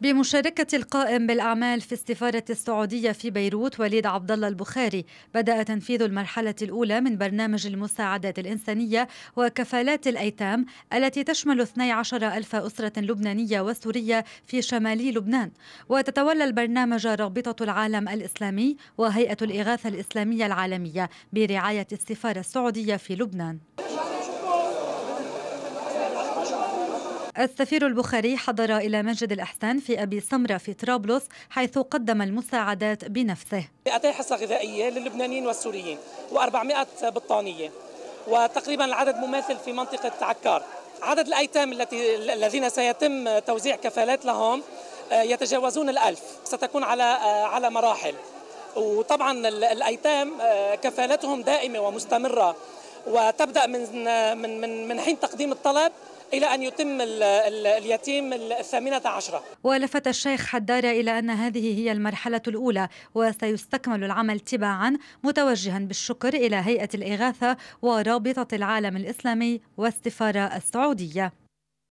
بمشاركة القائم بالأعمال في السفارة السعودية في بيروت وليد عبد الله البخاري بدأ تنفيذ المرحلة الأولى من برنامج المساعدات الإنسانية وكفالات الأيتام التي تشمل 12 ألف أسرة لبنانية وسورية في شمالي لبنان وتتولى البرنامج رابطة العالم الإسلامي وهيئة الإغاثة الإسلامية العالمية برعاية السفارة السعودية في لبنان السفير البخاري حضر إلى مسجد الأحسان في أبي سمرة في طرابلس حيث قدم المساعدات بنفسه 200 حصة غذائية للبنانيين والسوريين و400 بطانية وتقريبا العدد مماثل في منطقة عكار عدد الأيتام التي الذين سيتم توزيع كفالات لهم آه، يتجاوزون الألف ستكون على آه، على مراحل وطبعا الأيتام آه، كفالتهم دائمة ومستمرة وتبدا من من من, من حين تقديم الطلب إلى أن يتم اليتيم الثامنة عشرة ولفت الشيخ حدار إلى أن هذه هي المرحلة الأولى وسيستكمل العمل تباعا متوجها بالشكر إلى هيئة الإغاثة ورابطة العالم الإسلامي والسفارة السعودية